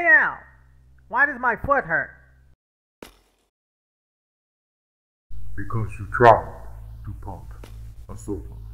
Stay Why does my foot hurt? Because you tried to pump a sofa.